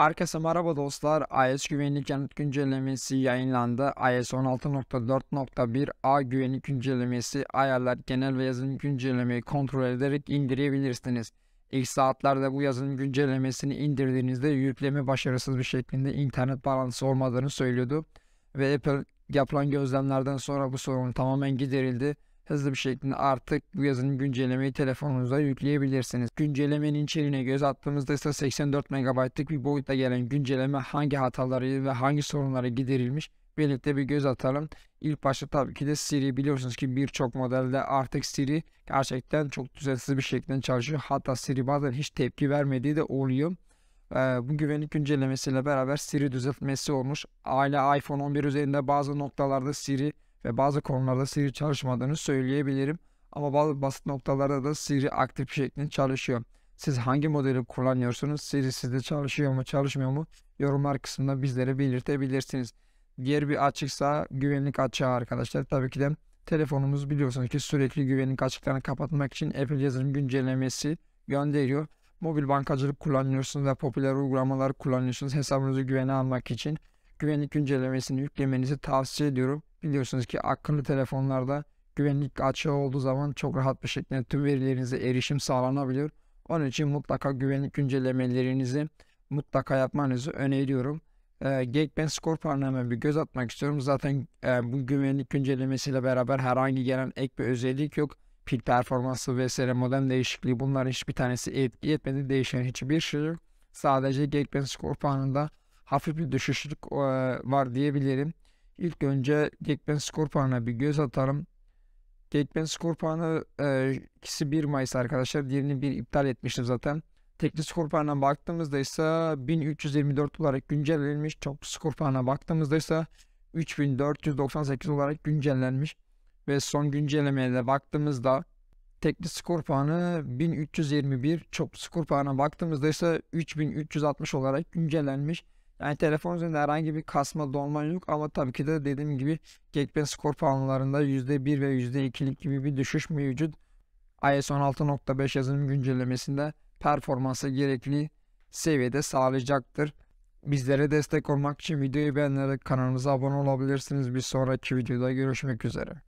Herkese merhaba dostlar. iOS güvenlik yanıt güncellemesi yayınlandı. iOS 16.4.1a güvenlik güncellemesi ayarlar genel ve yazılım güncellemeyi kontrol ederek indirebilirsiniz. İlk saatlerde bu yazılım güncellemesini indirdiğinizde yükleme başarısız bir şeklinde internet bağlantısı olmadığını söylüyordu. Ve Apple yapılan gözlemlerden sonra bu sorun tamamen giderildi hızlı bir şekilde artık bu yazının güncellemeyi telefonunuza yükleyebilirsiniz. Güncellemenin içeriğine göz attığımızda ise 84 MB'lık bir boyutta gelen güncelleme hangi hataları ve hangi sorunları giderilmiş birlikte bir göz atalım. İlk başta tabii ki de Siri biliyorsunuz ki birçok modelde artık Siri gerçekten çok düzensiz bir şekilde çalışıyor. Hatta Siri bazen hiç tepki vermediği de oluyor. Ee, bu güvenlik güncellemesiyle beraber Siri düzeltmesi olmuş. Aile iPhone 11 üzerinde bazı noktalarda Siri ve bazı konularda Siri çalışmadığını söyleyebilirim. Ama bazı basit noktalarda da Siri aktif şeklinde çalışıyor. Siz hangi modeli kullanıyorsunuz? Siri sizde çalışıyor mu çalışmıyor mu? Yorumlar kısmında bizlere belirtebilirsiniz. Diğer bir açıksa güvenlik açığı arkadaşlar. Tabii ki de telefonumuz biliyorsunuz ki sürekli güvenlik açıklarını kapatmak için Apple yazılım güncellemesi gönderiyor. Mobil bankacılık kullanıyorsunuz ve popüler uygulamalar kullanıyorsunuz hesabınızı güvene almak için. Güvenlik güncellemesini yüklemenizi tavsiye ediyorum. Biliyorsunuz ki akıllı telefonlarda güvenlik açığı olduğu zaman çok rahat bir şekilde tüm verilerinize erişim sağlanabiliyor. Onun için mutlaka güvenlik güncellemelerinizi mutlaka yapmanızı öneriyorum. E, ee, Geekbench skor panorama bir göz atmak istiyorum. Zaten e, bu güvenlik güncellemesiyle beraber herhangi gelen ek bir özellik yok. Pil performansı vesaire modem değişikliği bunların hiçbir tanesi etki etmedi. Değişen hiçbir şey yok. Sadece Geekbench skor puanında hafif bir düşüşlük e, var diyebilirim. İlk önce Gekben Skorpan'a bir göz atalım. Gekben Skorpan'ı e, ikisi 1 Mayıs arkadaşlar. Diğerini bir iptal etmiştim zaten. Tekli Skorpan'a baktığımızda ise 1324 olarak güncellenmiş. Çok Skorpan'a baktığımızda ise 3498 olarak güncellenmiş. Ve son güncellemeye de baktığımızda Teknik skor puanı 1321, çok skor puanına baktığımızda ise 3360 olarak güncellenmiş. Yani telefon üzerinde herhangi bir kasma dolma yok ama tabii ki de dediğim gibi Geekbench skor puanlarında %1 ve %2'lik gibi bir düşüş mevcut. iOS 16.5 yazılım güncellemesinde performansa gerekli seviyede sağlayacaktır. Bizlere destek olmak için videoyu beğenerek kanalımıza abone olabilirsiniz. Bir sonraki videoda görüşmek üzere.